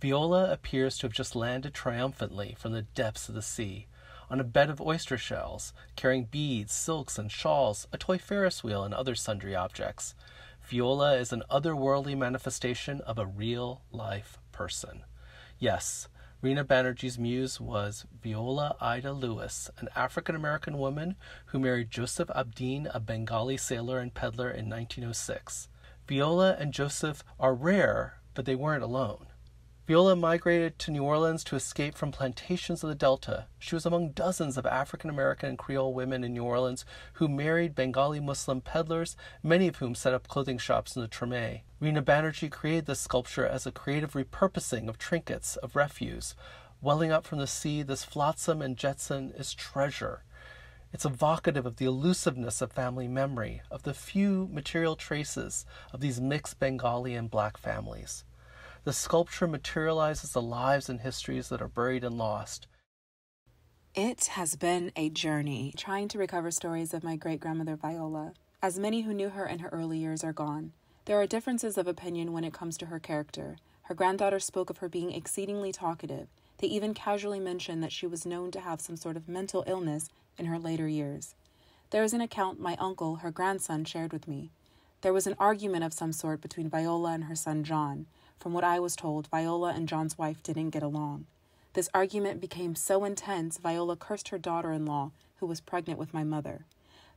Viola appears to have just landed triumphantly from the depths of the sea, on a bed of oyster shells, carrying beads, silks, and shawls, a toy Ferris wheel, and other sundry objects. Viola is an otherworldly manifestation of a real life person. Yes, Rena Banerjee's muse was Viola Ida Lewis, an African American woman who married Joseph Abdeen, a Bengali sailor and peddler, in 1906. Viola and Joseph are rare, but they weren't alone. Viola migrated to New Orleans to escape from plantations of the Delta. She was among dozens of African American and Creole women in New Orleans who married Bengali Muslim peddlers, many of whom set up clothing shops in the Treme. Rena Banerjee created this sculpture as a creative repurposing of trinkets, of refuse. Welling up from the sea, this flotsam and jetsam is treasure. It's evocative of the elusiveness of family memory, of the few material traces of these mixed Bengali and black families. The sculpture materializes the lives and histories that are buried and lost. It has been a journey trying to recover stories of my great grandmother Viola, as many who knew her in her early years are gone. There are differences of opinion when it comes to her character. Her granddaughter spoke of her being exceedingly talkative. They even casually mentioned that she was known to have some sort of mental illness in her later years. There is an account my uncle, her grandson, shared with me. There was an argument of some sort between Viola and her son John. From what I was told, Viola and John's wife didn't get along. This argument became so intense, Viola cursed her daughter in law, who was pregnant with my mother.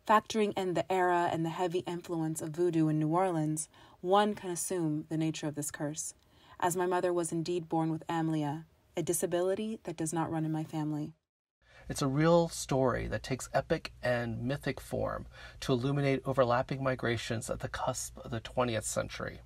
Factoring in the era and the heavy influence of voodoo in New Orleans, one can assume the nature of this curse, as my mother was indeed born with amelia, a disability that does not run in my family. It's a real story that takes epic and mythic form to illuminate overlapping migrations at the cusp of the 20th century.